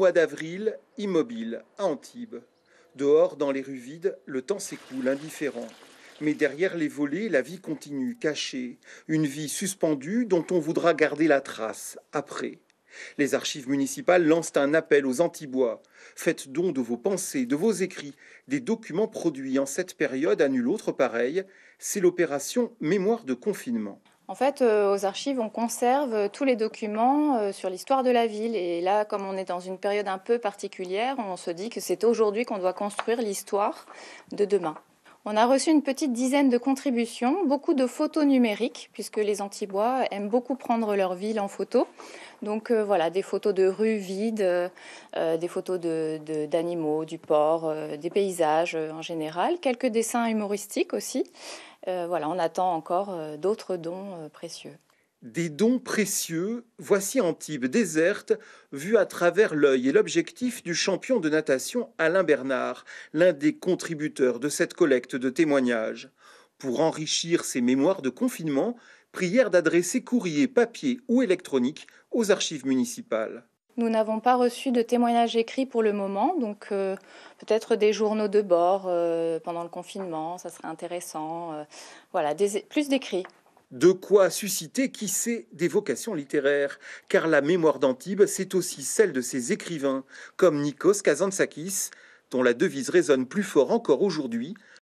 Mois d'avril, immobile, à Antibes. Dehors, dans les rues vides, le temps s'écoule, indifférent. Mais derrière les volets, la vie continue, cachée. Une vie suspendue dont on voudra garder la trace, après. Les archives municipales lancent un appel aux Antibois. Faites don de vos pensées, de vos écrits, des documents produits en cette période à nul autre pareil. C'est l'opération Mémoire de confinement. En fait, euh, aux archives, on conserve euh, tous les documents euh, sur l'histoire de la ville. Et là, comme on est dans une période un peu particulière, on se dit que c'est aujourd'hui qu'on doit construire l'histoire de demain. On a reçu une petite dizaine de contributions, beaucoup de photos numériques, puisque les Antibois aiment beaucoup prendre leur ville en photo. Donc euh, voilà, des photos de rues vides, euh, euh, des photos d'animaux, du port, des paysages en général, quelques dessins humoristiques aussi. voilà, on attend encore d'autres dons précieux des dons précieux, voici Antibes déserte, vue à travers l'œil et l'objectif du champion de natation Alain Bernard, l'un des contributeurs de cette collecte de témoignages. Pour enrichir ses mémoires de confinement, prière d'adresser courrier papier ou électronique aux archives municipales. Nous n'avons pas reçu de témoignages écrits pour le moment, donc euh, peut-être des journaux de bord euh, pendant le confinement, ça serait intéressant. Euh, voilà, plus d'écrits de quoi susciter, qui sait, des vocations littéraires, car la mémoire d'Antibes, c'est aussi celle de ses écrivains, comme Nikos Kazantzakis, dont la devise résonne plus fort encore aujourd'hui